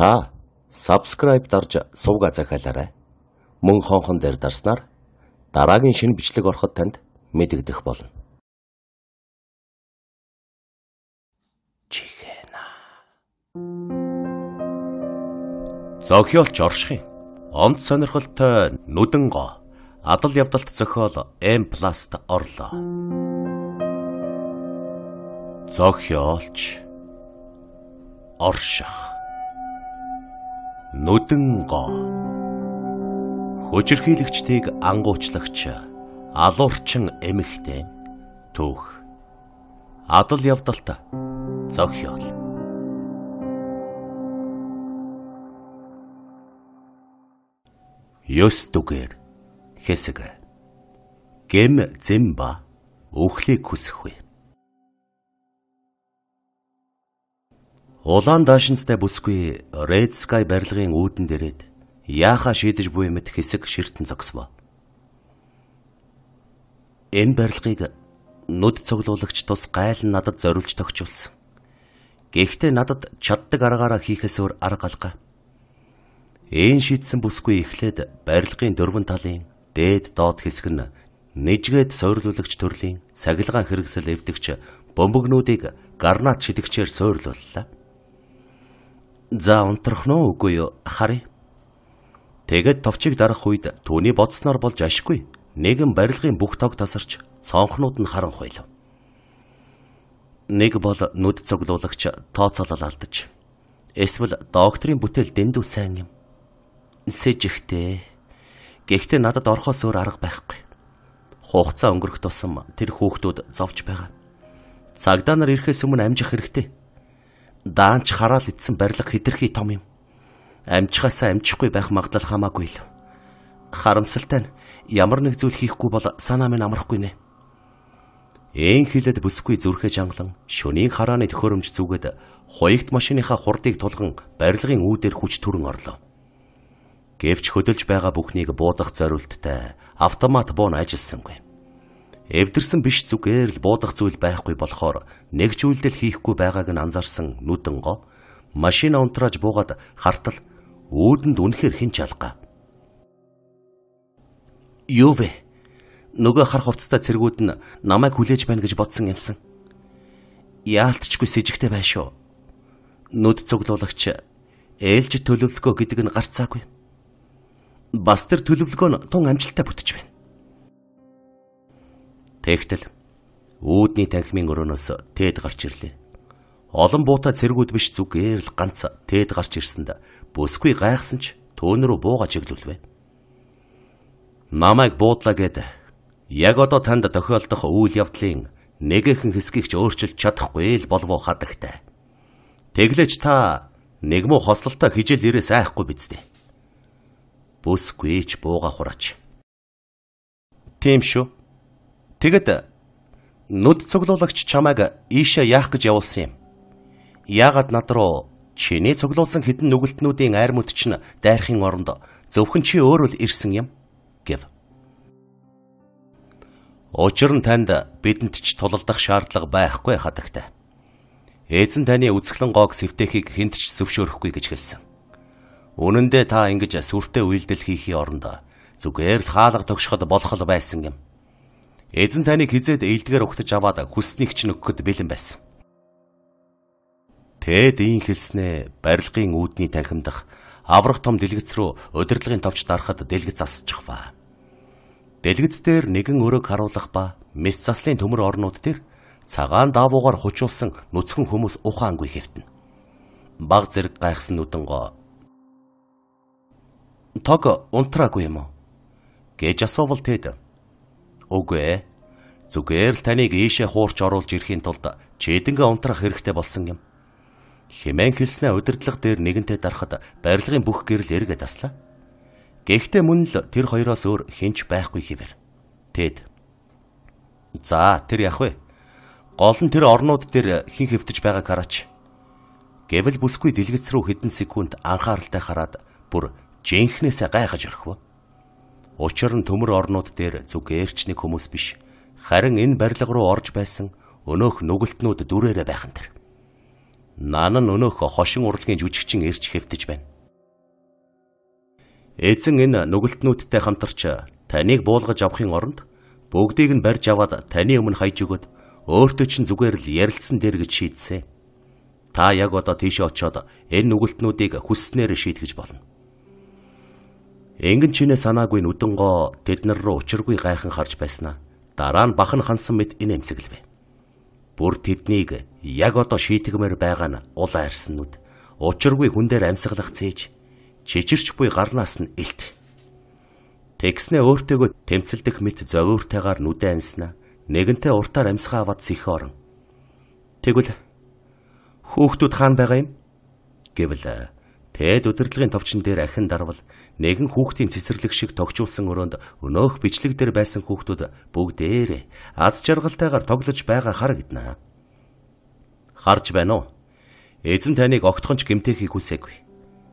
Та subscribe дарж сувга захиалаарай. Мөн хонхон дээр дарснаар дараагийн шинэ бичлэг ороход танд мэдэгдэх болно. Чихэна. Зохиолч орших юм. Онд сонирхолтой нүдэн гоо. Адал явдалт зохиол M+ орлоо. Зохиолч орших Нүдэн гоо. Хүчирхийлэгчдийг ангуучлагч алуурчин эмэгтэй төөх. Адал явдалт зохиол. Ёс түгэр хэсэг. Гэм зэмба өхлийг хүсэхгүй. Улаан даашинцтай бүсгүй Red Sky барилгын үүдэн дээрээд яахаа шийдэж буй мэт хэсэг ширтэн зогсвоо. Энэ барилгыг нүд цуглуулагч тус гайл нь надад зориулж тогтчулсан. Гэхдээ надад чаддаг аргаараа хийхээс өөр арга алгаа. Эн шийдсэн бүсгүй эхлээд барилгын дөрвөн талын дээд доод хэсэг нь нэжгээд сойрлуулагч төрлийн сагилгаан хэрэгсэл эвдэгч бөмбөгнүүдийг гарнат шидэгчээр сойрлууллаа. За унтрах нь үгүй юу? Харъя. Тэгэд товчиг дарах үед түүний бодсноор болж ашгүй. Нэгэн барилгын бүх тог тасарч цонхнууд нь харан хуйлав. Нэг бол нүд цуглуулагч тооцоолол алдаж. Эсвэл докторийн бүтээл дэндүү сайн юм. Сэжихтэй. Гэхдээ надад орхоос өөр арга байхгүй. Хугацаа өнгөрөх тусам тэр хүүхдүүд зовж байгаа. Цагдаа нар ирэхээс өмнө амжих хэрэгтэй даанч хараал идсэн барилга хэтэрхий том юм. Амжихаасаа амжихгүй байх магадлал хамаагүй л. Харамсалтай нь ямар нэг зүйл хийхгүй бол санаа минь амрахгүй нэ. Эн хилэд бүсгүй зүрхэж англан шөнийн харааны төхөөрөмж зүгэд хоёрт машиныхаа хурдыг тулган барилгын үүдээр хүч төрөн орлоо. Гэвч хөдөлж байгаа бүхнийг буудах зорилттой автомат буун ажилласангүй эвдэрсэн биш зүгээр л буудах зүйл байхгүй болохоор нэг ч үйлдэл хийхгүй байгааг нь анзаарсан нүдэнго машин унтрааж буугаад хартал өөдөнд үнэхэр хин чалгаа. Юу вэ? Нөгөө хар хувцастай цэргүүд нь намайг хүлээж байна гэж бодсон юмсан. Яалтчгүй с ิจ гтэй байна шүү. Нүд цуглуулагч ээлж төлөвлөгөө гэдэг нь гарцаагүй. Бас тэр төлөвлөгөө нь тун амжилттай бүтэж байна. Тэгтэл үүдний танхимын өрөөнөөс тэд гарч ирлээ. Олон буута цэргүүд биш зүгээр л ганц тэд гарч ирсэнд бүсгүй гайхсан ч төөнрөө бууга чиглүүлвэ. Намайг буудлаа гэд яг одоо танд тохиолдох үйл явдлын нэгэхэн хэсгийг ч өөрчилж чадахгүй л болов уу хадагтай. Тэглэж та нэгмүү хослолтой хижээл ирээс айхгүй биз дээ. Бүсгүй ч бууга хурач. Тийм шүү. Тэгэд нүд цуглуулагч чамайг ийшээ яах гэж явуулсан юм. Яагаад над руу чиний цуглуулсан хідэн нүгэлтнүүдийн айр мөд чинь дайрахын оронд зөвхөн чи өөрөө л ирсэн юм гэв. Учир нь танд бидэнд ч тулалдах шаардлага байхгүй хатагтай. Эзэн таны үзэсгэлэн гог сэвтэхийг хүнд ч зөвшөөрөхгүй гэж хэлсэн. Үнэн дээр та ингэж сүртэй үйлдэл хийхий оронд зүгээр л хаалга тогшоход болох л байсан юм. Эзэн таныг хизээд ээлдгээр ухтаж аваад хүснийх чинь өгөхөд бэлэн байсан. Тэд ийм хэлснээ барилгын үүдний танхимдах аврах том дэлгэц рүү удирдлагын товч дарахад дэлгэц засчих ба. Дэлгэц дээр нэгэн өрөг харуулах ба мэс заслын төмөр орнууд дээр цагаан даавуугаар хучуулсан нүцгэн хүмүүс ухаангүй хэвтэн. Баг зэрэг гайхсан нүдэнгоо Тог унтраагүй юм уу? гэж асуувал тэд Үгүй ээ. Зүгээр л таныг ийшээ хуурч оруулж ирэхийн тулд чэдэнгэ унтрах хэрэгтэй болсон юм. Хэмээн хэлснээ удирдлага дээр нэгэнтэй дарахад барилгын бүх гэрэл эргэ таслаа. Гэхдээ мөн л тэр хоёроос өөр хинч байхгүй хിവэр. Тэд. За, тэр яах вэ? Гол нь тэр орнууд дээр хин хөвтөж байгааг хараач. Гэвэл бүсгүй дэлгэц рүү хэдэн секунд анхааралтай хараад бүр жинхнээсээ гайхаж орхив. Учир нь төмөр орнууд дээр зүгээрч нэг хүмүүс биш. Харин энэ барилга руу орж байсан өнөөх нүгэлтнүүд дүрээрээ байхан дэр. Нан нь өнөөх хошин урлагийн жүжигчин ирж хэвтэж байна. Эзэн энэ нүгэлтнүүдтэй хамтарч таныг буулгаж авахын оронд бүгдийг нь барьж аваад таны өмнө хайж өгöd өөртөө ч зүгээр л ярилцсан дэр гэж шийдсэн. Та яг одоо тийшээ очиод энэ нүгэлтнүүдийг хүсснээр шийтгэж болно. Ингэн чинээ санаагүй нүдэнгоо тэд нар руу учиргүй гайхан харж байснаа. Дараа нь бахан хансан мэт энэ эмсэглэв. Бүр тэднийг яг одоо шийтгмээр байгаа нь уул арьснууд. Учиргүй хүн дээр амьсгалах цээж чижирч буй гарнаас нь илт. Тэгснээ өөртөөгөө тэмцэлдэх мэт зовоортойгоор нүдэ анснаа. Нэгэнтээ уртаар амьсгаа аваад сих орон. Тэгвэл хүүхдүүд хаан байгаа юм гэвэл Тэгэд удирдлагын товчон дээр ахин дарвал нэгэн хүүхдийн цэцэрлэг шиг тогчулсан өрөөнд өнөөх бичлэг дээр байсан хүүхдүүд бүгдээрээ аз жаргалтайгаар тоглож байгаа хар гэднэ. Харж байна уу? Эзэн таныг огтхонч гэмтээхийг хүсээгүй.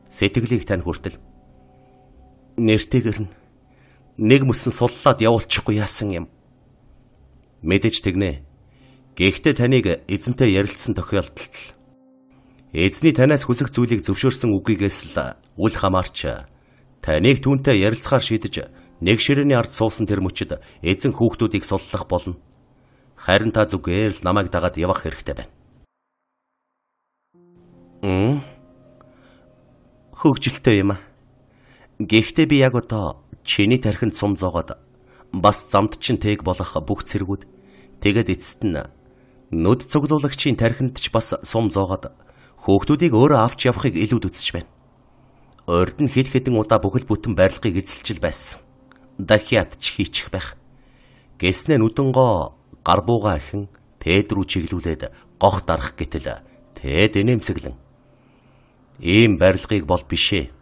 Сэтгэлийг тань хүртэл нэртэйгэр нь нэг мөсөн суллаад явуулчихгүй яасан юм. Мэдэж тэгнэ. Гэхдээ таныг эзэнтэй ярилцсан тохиолдолд Эзний танаас хүсэх зүйлийг зөвшөөрсөн үгийгээс л үл хамаарч таныг түүнтэй ярилцахаар шийдэж нэг ширээний ард суусан тэр мөчид эзэн хүүхдүүдийг суллах болно. Харин та зүгээр л намайг дагаад явах хэрэгтэй байна. Мм. Хөвгөлтэй юм аа. Гэхдээ би яг одоо чиний тархинд сум зоогод бас замд чин тэг болох бүх цэргүүд тэгэд эцэст нь нүд цуглуулагчийн тархинд ч бас сум зоогод Хүүхдүүдийг өөрөө авч явахыг илүүд үзэж байна. Орд нь хэд хэдэн удаа бүхэл бүтэн барилгыг эзэлчил байсан. Дахиад ч хийчих байх. Гэснээ нүдэнгоо гар буугаа ихэн Тэд рүү чиглүүлээд гох дарах гэтэл Тэд энэмсэглэн. Ийм барилгыг бол бишээ.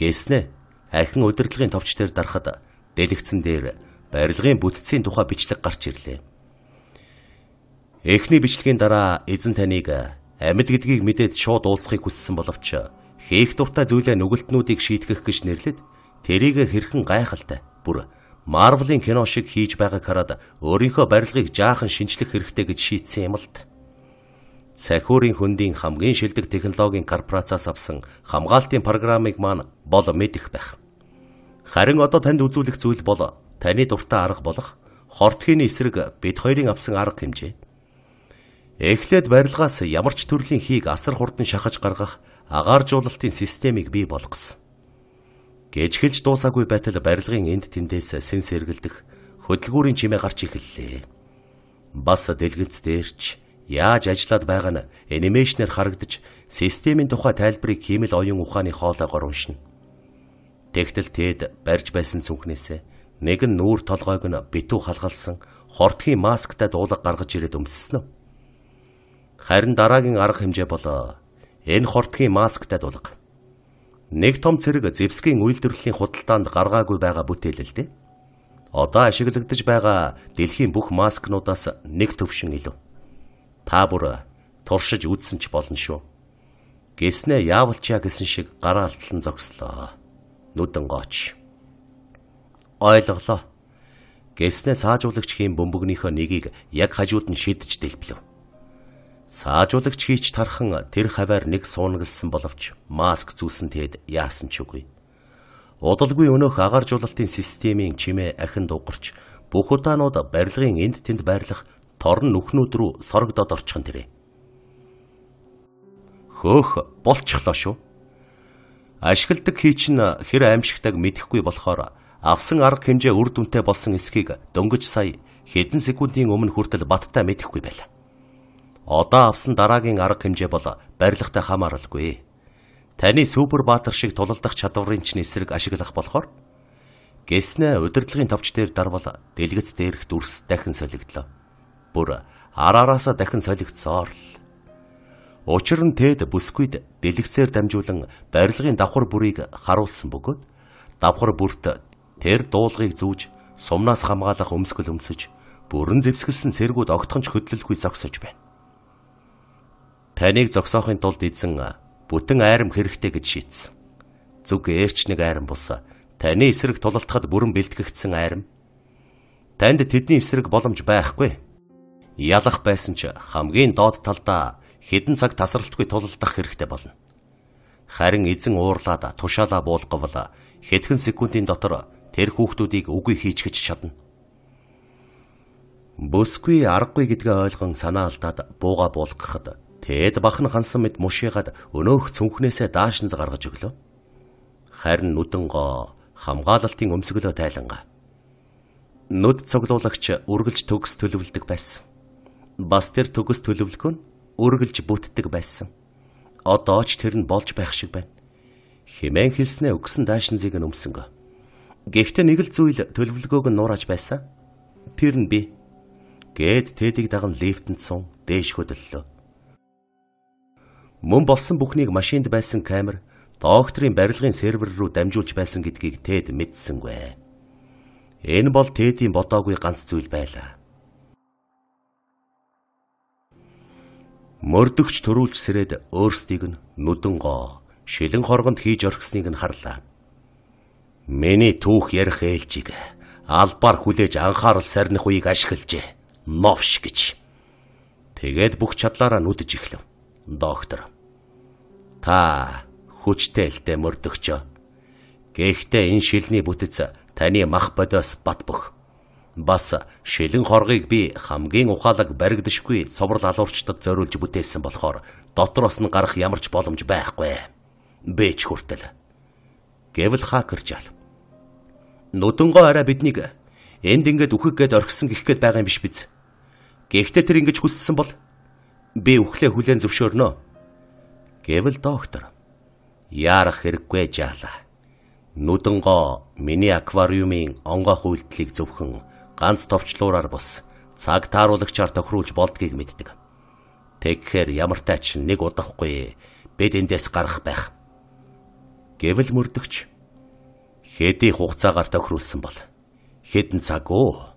Гэснээ ахин удирдлагын товч дээр дарахад дэлгэцэн дээр барилгын бүтцийн тухай бичлэг гарч ирлээ. Эхний бичлэгийн дараа эзэн таныг Амьд э, гэдгийг мэдээд шууд уулзахыг хүссэн боловч хийх дуртай зүйлээ нүгэлтнүүдийг шийтгэх гэж нэрлэд тэрийг хэрхэн гайхалтай бүр Marvel-ийн кино шиг хийж байгааг хараад өөрийнхөө барилгыг жаахан шинчлэх хэрэгтэй гэж шийдсэн юм л д. Цахиурийн хөндийн хамгийн шилдэг технологийн корпорацаас авсан хамгаалтын программыг маань бол мэдэх байх. Харин одоо танд үзүүлэх зүйл бол таны дуртай арга болох хортхийн эсрэг бид хоёрын авсан арга хэмжээ. Эхлээд барилгаас ямар ч төрлийн хийг асар хурдан шахаж гаргах агаар жуулалтын системийг бий болгосон. Гэжгэлж дуусаагүй байтал барилгын энд тэндээс сэн сэргэлдэх хөдөлгүүрийн чимээ гарч эхэллээ. Бас дэлгэц дээрч яаж ажиллаад байгаа нь анимашнэр харагдаж системийн тухай тайлбарыг хиймэл оюун ухааны хоолойгоор уншина. Тэгтэл тэд барьж байсан цүнхнээс нэг нь нүүр толгойг нь битүү халгалсан хортгийн масктай дуулаг гаргаж ирээд өмссөн нь Харин дараагийн арга хэмжээ бол энэ хортгийн масктай дулга. Нэг том цэрэг зевсгийн үйлдвэрлэлийн худалдаанд гаргаагүй байгаа бүтээлэлтэй. Одоо ашиглагдж байгаа дэлхийн бүх маскнуудаас нэг төвшин илүү. Та бүр туршиж үзсэн ч болно шүү. Гэснээ яавалчаа гэсэн шиг гараа алдлан зогслоо. Нүдэн гооч. Ойлголоо. Гэснээ саажуулагчхийн бөмбөгнийхөө нэгийг яг хажууд нь шидэж дэлбэлв Саажуулагч хийч тархан тэр хаваар нэг суунаглсан боловч маск зүүсэн тэгэд яасан ч үгүй. Удалгүй өнөөх агаар жуулалтын системийн чимээ ахин дугарч бүх удаанууд барилгын энд тэнд байрлах торн нүхнүүд рүү сорогдоод орчихын тэрэ. Хөөх болчихлоо шүү. Ашигладаг хийч нь хэр аимшигтайг мэдэхгүй болохоор авсан арга хэмжээ үр дүнтэй болсон эсхийг дөнгөж сая хэдэн секундын өмнө хүртэл баттай мэдэхгүй байлаа одоо авсан дараагийн арга хэмжээ бол барилгатай хамааралгүй. Таны супер баатар шиг тулалдах чадварын ч эсрэг ашиглах болохоор гэснэ удирдлагын товч дээр дарвал дэлгэц дээрх дүрс дахин солигдлоо. Бүр араараасаа дахин солигдсоор л. Учир нь тэд бүсгүйд дэлгэцээр дамжуулан барилгын давхар бүрийг харуулсан бөгөөд давхар бүрт тэр дуулгыг зүүж сумнаас хамгаалах өмсгөл өмсөж бүрэн зэвсгэлсэн цэргүүд огтхонч хөдлөлгүй зогсож байна. Таныг зогсоохын тулд эзэн бүтэн айрам хэрэгтэй гэж шийдсэн. Зүг ээрч нэг айрам бус таны эсрэг тулалтахад бүрэн бэлтгэгдсэн айрам. Танд тэдний эсрэг боломж байхгүй. Ялах байсан ч хамгийн доод талдаа хідэн цаг тасралтгүй тулалдах хэрэгтэй болно. Харин эзэн уурлаад тушаалаа буулгавал хэдхэн секундын дотор тэр хүүхдүүдийг үгүй хийчихэж чадна. Бүсгүй аргагүй гэдгээ ойлгон санаа алдаад бууга буулгахад Тэгэд бахан хансан мэд мушигад өнөөх цүнхнээсээ даашинз гаргаж өглөө. Харин нүдэнгоо хамгаалалтын өмсгөлөө тайлангаа. Нүд цуглуулагч үргэлж төгс төлөвлөдөг байсан. Бас тэр төгс төлөвлөгөө нь үргэлж бүтдэг байсан. Одоо ч тэр нь болж байх шиг байна. Химэн хэлснээ өгсөн даашинзыг нь өмсөнгөө. Гэхдээ нэг л зүйл төлөвлөгөөг нь нуураж байсан. Тэр нь би. Гээд тэдэг даган лифтэнд сун дээш хөдөллөө. Мөн болсон бүхнийг машинд байсан камер докторийн барилгын сервер рүү дамжуулж байсан гэдгийг Тэд мэдсэнгүй. Энэ бол Тэдийн бодоогүй ганц зүйл байлаа. Мөрдөгч төрүүлж сэрээд өөрсдийг нь нүдэн гоо шилэн хоргонд хийж орхисныг нь харлаа. Миний түүх ярих ээлжийг албаар хүлээж анхаарал сарних үеийг ашиглажээ. Новш гэж. Тэгээд бүх чадлаараа нүдэж эхлэв. Доктор Та хүчтэй элтэй мөрдөгч. Гэхдээ энэ шилний бүтц таны мах бодоос бат бөх. Бас шилэн хоргыг би хамгийн ухаалаг баригдшгүй цоврал алуурчдаг зориулж бүтээсэн болохоор дотроос нь гарах ямар ч боломж байхгүй. Бэч хүртэл. Гэвэл хакержал. Нүдэнгөө арай биднийг энд ингээд үхэх гээд орхисон гихгээд байгаа юм биш биз. Гэхдээ тэр ингэж хүссэн бол би үхлээ хүлэн зөвшөөрнө гэвэл доктор. Яарах хэрэггүй жаалаа. Нүдэнгоо миний аквариумын онгоох үйлдэлийг зөвхөн ганц товчлуураар бус цаг тааруулагчаар тохируулж болдгийг мэддэг. Тэгэхэр ямартай ч нэг удахгүй бид эндээс гарах байх. Гэвэл мөрдөгч хэдий хугацаагаар тохируулсан бол хэдэн цаг уу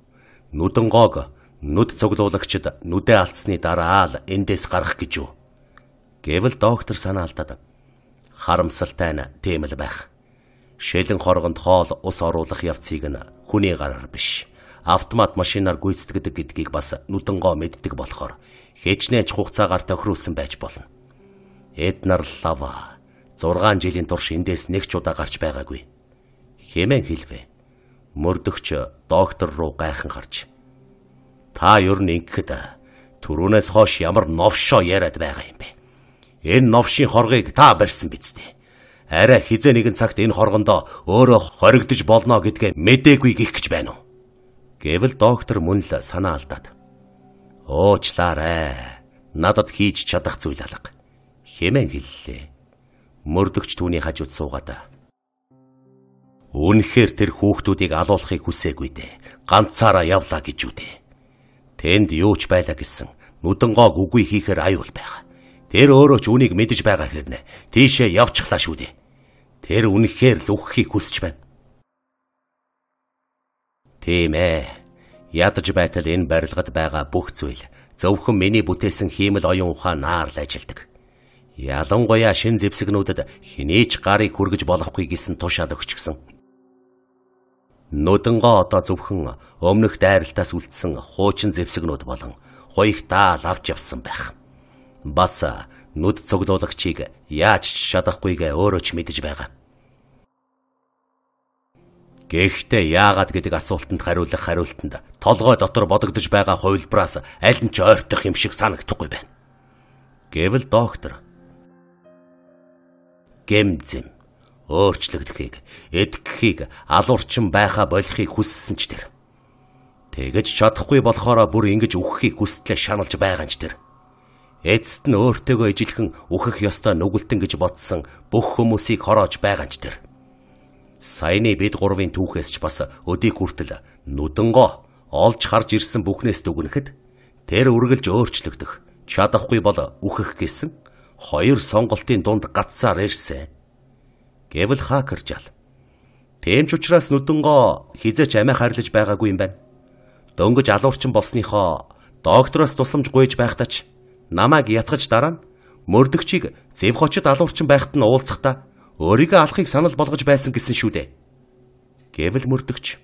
нүдэн гоог нүд цуглуулагчд нүдэ алдсны дараа л эндээс гарах гэж юу гэвэл доктор санаалтад харамсалтай нь тийм л байх. Шилэн хоргонд хоол ус оруулах явцыг нь хүний гараар биш автомат машинаар гүйцэтгэдэг гэдгийг бас нүдэнгоо мэддэг болохоор хэчнээч хугацаагаар тохируулсан байж болно. Эднар Лава 6 жилийн турш эндээс нэг ч удаа гарч байгаагүй. Хэмээн хэлвэ. Мөрдөгч доктор руу гайхан гарч. Та ер нь ингэхэд түрүүнээс хойш ямар новшоо яриад байгаа юм бэ? Энэ новшийн хоргыг та барьсан биз дээ. Арай хизээ нэгэн цагт энэ хоргондоо өөрөө хоригдож болно гэдгээ мэдээгүй гих гэж байна уу? Гэвэл доктор мөн л санаа алдаад. Уучлаарай. Надад хийж чадах зүйл алга. Хэмээн хэллээ. Мөрдөгч түүний хажууд суугаад. Үнэхээр тэр хүүхдүүдийг алуулахыг хүсээгүй дээ. Ганцаараа явлаа гэж үү дээ. Тэнд юу ч байлаа гэсэн нүдэн гоог үгүй хийхээр аюул байгаа. Тэр өөрөө ч үнийг мэдэж байгаа хэрнэ. Тийшээ явчихлаа шүү дээ. Тэр үнэхээр л үххийг хүсэж байна. Тийм ээ. Ядаж байтал энэ барилгад байгаа бүх зүйл зөвхөн миний бүтээсэн хиймэл оюун ухаан наарлаа ажилдаг. Ялангуяа шин зэвсэгнүүдэд хинээч гарыг хүргэж болохгүй гэсэн тушаал өгчихсөн. Нүдэнгоо одоо зөвхөн өмнөх дайралтаас үлдсэн хуучин зэвсэгнүүд болон хоёхдаа лавж явсан байх бас нүд цуглуулагчийг яаж шадахгүйгээ өөрөө ч мэдэж байгаа. Гэхдээ яагаад гэдэг асуултанд хариулах хариултанд толгой дотор бодогдож байгаа хувилбараас аль нь ч ойртох юм шиг санагдахгүй байна. Гэвэл доктор Гэмзэм өөрчлөгдөхийг, эдгэхийг, алуурчин байха болохыг хүссэн ч тэр. Тэгэж чадахгүй болохоор бүр ингэж үххийг хүстлээ шаналж байгаа нь ч тэр. Эцэст нь өөртөөгөө ижилхэн үхэх ёстой нүгэлтэн гэж бодсон бүх хүмүүсийг хороож байгаа ч тэр. Саяны бид гурвын түүхээс ч бас өдийг хүртэл нүдэнгоо олж харж ирсэн бүхнээс дүгнэхэд тэр үргэлж өөрчлөгдөх чадахгүй бол үхэх гэсэн хоёр сонголтын дунд гацсаар ирсэн. Гэвэл хакер жал. Тэмч учраас нүдэнгоо хизээч амиа харилж байгаагүй юм байна. Дөнгөж алуурчин болсныхоо доктороос тусламж гуйж байхдаач намайг ятгаж дараа нь мөрдөгчийг зэв хочод алуурчин байхад нь уулзахдаа өөрийгөө алахыг санал болгож байсан гэсэн шүү дээ. Гэвэл мөрдөгч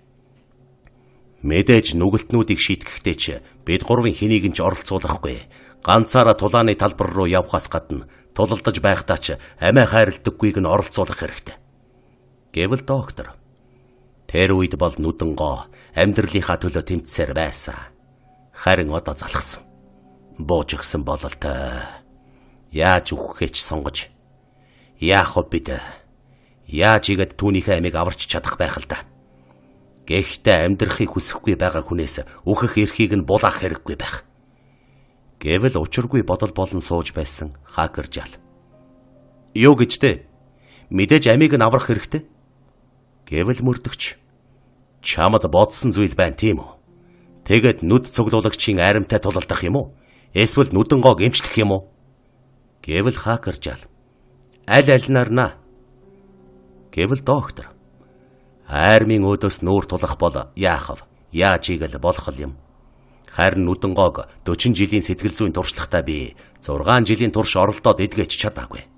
мэдээж нүгэлтнүүдийг шийтгэхдээ ч бид гурвын хэнийг нь ч оролцуулахгүй. Ганцаараа тулааны талбар руу явхаас гадна тулалдаж байхдаа ч амиа хайрладаггүйг нь оролцуулах хэрэгтэй. Гэвэл доктор тэр үед бол нүдэн гоо амьдралынхаа төлөө тэмцсээр байсан. Харин одоо залхсан бууж өгсөн бололтой. Яаж үхэхээ ч сонгож яах вэ бид? Яаж игээд түүнийхээ амийг аварч чадах байх л да. Гэхдээ амьдрахыг хүсэхгүй байгаа хүнээс үхэх эрхийг нь булаах хэрэггүй байх. Гэвэл учиргүй бодол болон сууж байсан хакер жал. Юу гэж те? Мэдээж амийг нь аврах хэрэгтэй. Гэвэл мөрдөгч. Чамд бодсон зүйл байна тийм үү? Тэгэд нүд цуглуулагчийн аримтай тулалдах юм уу? Эсвэл нүдэн гоог эмчлэх юм уу? гэвэл хакер жаал. Аль альнарна? гэвэл доктор. Армийн өөдөөс нүүр тулах бол яахав? Яаж ийгэл болох юм? Харин нүдэн гоог 40 жилийн сэтгэл зүйн туршлагатай би 6 жилийн турш оролдоод эдгэж чадаагүй.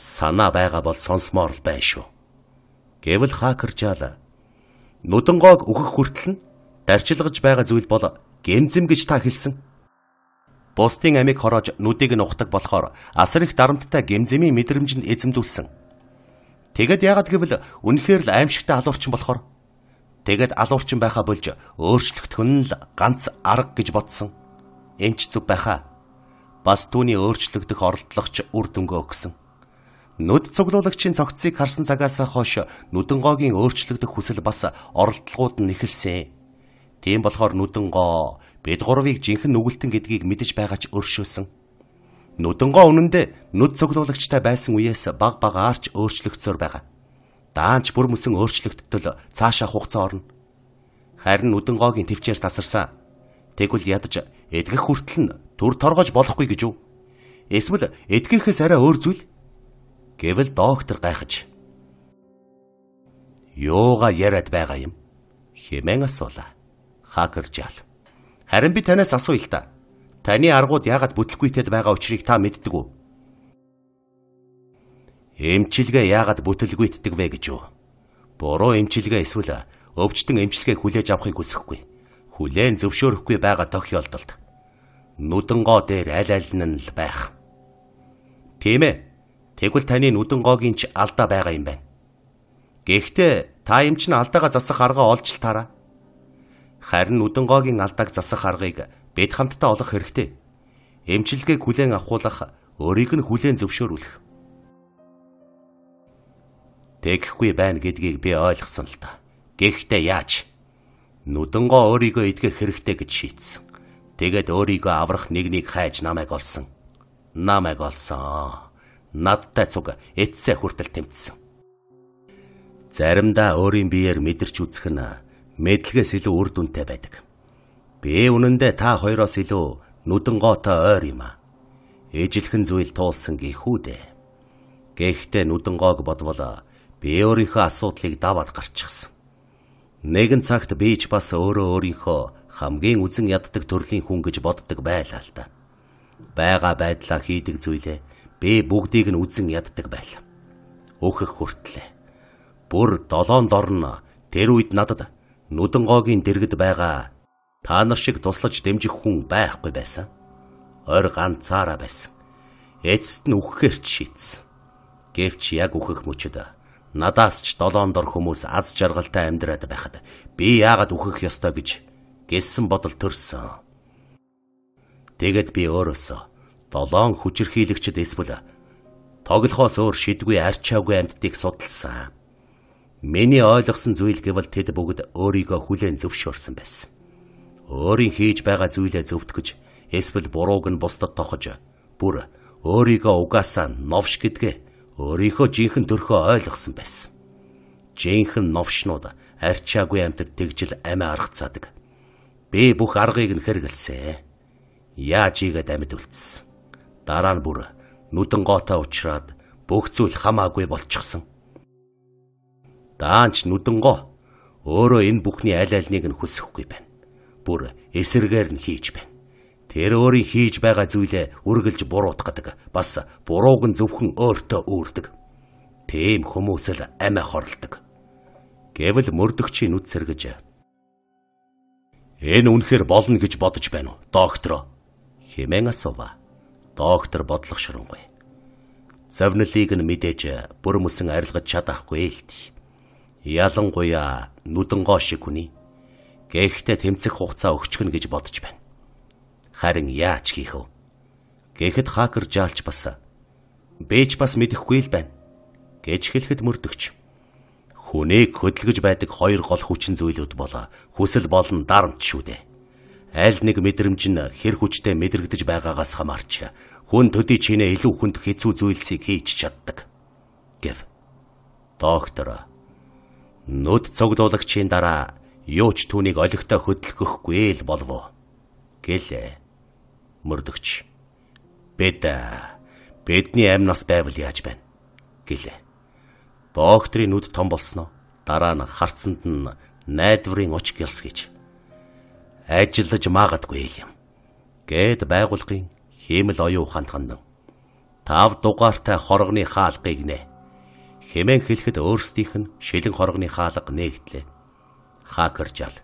Санаа байгаа бол сонсмоор л байна шүү. Гэвэл хакер жаал. Нүдэн гоог өгөх хүртэл нь дарчилгаж байгаа зүйл бол гэмзэм гэж та хэлсэн бусдын амийг хороож нүдийг нь ухдаг болохоор асар их дарамттай гемзэмийн мэдрэмжинд эзэмдүүлсэн. Тэгэд яагаад гэвэл үнэхээр л аимшигтай алуурчин болохоор тэгэд алуурчин байхаа болж өөрчлөгдөх нь л ганц арга гэж бодсон. Энч зүг байхаа. Бас түүний өөрчлөгдөх оролдлогоч үр дүнгөө өгсөн. Нүд цуглуулагчийн цогцыг харсан цагаас хойш нүдэнгоогийн өөрчлөгдөх хүсэл бас оролдлогууд нь эхэлсэн. Тийм болохоор нүдэнгоо бид гурвыг жинхэнэ нүгэлтэн гэдгийг мэдэж байгаа ч өршөөсөн. Нүдэнгоо үнэндээ нүд цуглуулагчтай байсан үеэс баг баг арч өөрчлөгдсөөр байгаа. Даанч бүр мөсөн өөрчлөгдтөл цаашаа хугацаа орно. Харин нүдэнгоогийн төвчээр тасарсан. Тэгвэл ядаж эдгэх хүртэл нь төр торгож болохгүй гэж юу? Эсвэл эдгэхээс арай өөр зүйл? Гэвэл доктор гайхаж. Йоога яриад байгаа юм. Хэмээн асуулаа. Хакер жаал. Харин би танаас асууя л та. Таны аргууд яагаад бүтлгүйтэд байгаа учрыг та мэддэг үү? Эмчилгээ яагаад бүтлгүйтдэг вэ гэж үү? Буруу эмчилгээ эсвэл өвчтөн эмчилгээг хүлээж авахыг хүсэхгүй. Хүлээн зөвшөөрөхгүй байгаа тохиолдолд нүдэн гоо дээр аль аль нь л байх. Тийм ээ. Тэгвэл таны нүдэн гоогийн ч алдаа байгаа юм байна. Гэхдээ та эмч нь алдаагаа засах арга олж л тараа. Харин Үдэнгоогийн алдааг засах аргыг бид хамтдаа олох хэрэгтэй. Эмчилгээг хүлээн авахулах, өрийг нь хүлээн зөвшөөрүүлэх. Тэгэхгүй байна гэдгийг би ойлгосон л та. Гэхдээ яаж? Нүдэнгоо өөрийгөө эдгэх хэрэгтэй гэж шийдсэн. Тэгээд өөрийгөө аврах нэг нэг хайж намайг олсон. Намайг олсон. Надтай цуг эцсээ хүртэл тэмцсэн. Заримдаа өөрийн биеэр мэдэрч үзэх нь мэдлэгээс илүү үр дүнтэй байдаг. Би үнэндээ та хоёроос илүү нүдэн gooтой ойр юм аа. Ээжилхэн зүйл туулсан гихүү дээ. Гэхдээ нүдэн гоог бодвол би өөрийнхөө асуудлыг даваад гарчихсан. Нэгэн цагт би ч бас өөрөө өөрийнхөө хамгийн үзэн яддаг төрлийн хүн гэж боддог байлаа л да. Бага байдлаа хийдэг зүйлээ би бүгдийг нь үзэн яддаг байлаа. Өөхөх хүртлээ. Бүр долоон дорн тэр үед надад нүдэнгоогийн дэргэд байгаа та нар шиг туслаж дэмжих хүн байхгүй байсан. Ойр ганцаараа байсан. Эцэст нь үхэхээр ч шийтсэн. Гэвч яг үхэх мөчөд надаас ч долоон дор хүмүүс аз жаргалтай амьдраад байхад би яагаад үхэх ёстой гэж гэсэн бодол төрсөн. Тэгэд би өөрөөсөө долоон хүчирхийлэгчд эсвэл тоглохоос өөр шидгүй арчаагүй амьдтыг судалсан. Миний ойлгосон зүйл гэвэл тэд бүгд өөрийгөө хүлээн зөвшөөрсөн байсан. Өөрийн хийж байгаа зүйлээ зөвтгөж, эсвэл бурууг нь бусдад тохож, бүр өөрийгөө угаасаа новш гэдгээ өөрийнхөө жинхэнэ төрхөө ойлгосон байсан. Жинхэнэ новшнууд арчаагүй амьтад тэгжил амиа аргацаадаг. Би бүх аргыг нь хэрэгэлсэн. Яаж игээд амьд үлдсэн. Дараа нь бүр нүдэн гоотой уучраад бүх зүйл хамаагүй болчихсон. Даанч нүдэнгоо өөрөө энэ бүхний аль альнийг нь хүсэхгүй байна. Бүр эсэргээр нь хийж байна. Тэр өөрийн хийж байгаа зүйлээ үргэлж буруутгадаг. Бас бурууг нь зөвхөн өөртөө үүрдэг. Тэм хүмүүс л амиа хорлдог. Гэвэл мөрдөгчийн нүд сэргэж. Энэ үнэхээр болно гэж бодож байна уу? Доктор хэмээн асуув. Доктор бодлого ширэнгуй. Завналыг нь мэдээж бүр мөсөн арилгаж чадахгүй л тий ялангуяа нүдэнгоо шиг хүний гэхтээ тэмцэх хугацаа өгчих нь гэж бодож байна. Харин яач хийх вэ? Гэхэд хакер жаалч бас бэж бас мэдэхгүй л байна гэж хэлэхэд мөрдөгч. Хүнийг хөдөлгөж байдаг хоёр гол хүчин зүйлүүд бол хүсэл болон дарамт шүү дээ. Аль нэг мэдрэмж нь хэр хүчтэй мэдрэгдэж байгаагаас хамаарч хүн төдий чинээ илүү хүнд хэцүү зүйлсийг хийж чаддаг. гэв. Доктор Нүд цуглуулагчийн дараа юу ч түүнийг олигтой хөдөлгөхгүй л болов гэлээ. Мөрдөгч. Бид э, бидний амнаас байвал яаж байна? гэлээ. Докторийн нүд том болсноо. Дараа нь харцанд нь найдварын уч гэлс гэж ажиллаж магадгүй юм гэд байгуулгын хиймэл оюун ухаанд хандан тав дугаартай хоргоны хаалгыг нэ хэмээн хэлэхэд өөрсдийнх нь шилэн хоргоны хаалга нээгдлээ. Хакер жал.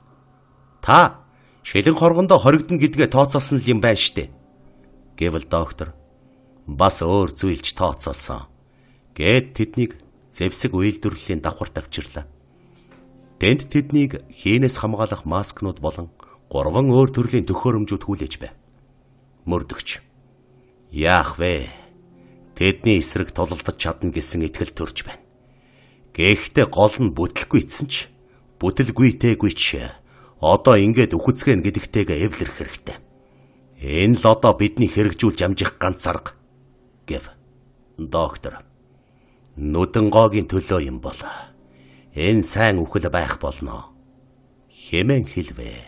Та шилэн хоргондоо хоригдно гэдгээ тооцоолсон л юм байна штэ. гэвэл доктор бас өөр зүйлж тооцоолсон. Гэт тэднийг зэвсэг үйлдвэрлэлийн давхар тавьчихлаа. Тэнд тэднийг хийнээс хамгаалах маскнууд болон гурван өөр төрлийн төхөөрөмжүүд хүлээж байв. Мөрдөгч. Яах вэ? тэдний эсрэг тололдож чадна гэсэн итгэл төрж байна. Гэхдээ гол нь бүтлгүй эцэн ч бүтэлгүйтэйгүй ч одоо ингээд үхцгэн гэдэгтэйгээ эвлэрх хэрэгтэй. Энэ л одоо бидний хэрэгжүүлж амжих ганц арга гэв доктор. Нүдэн гоогийн төлөө юм бол энэ сайн үхэл байх болно хэмээн хэлвээ.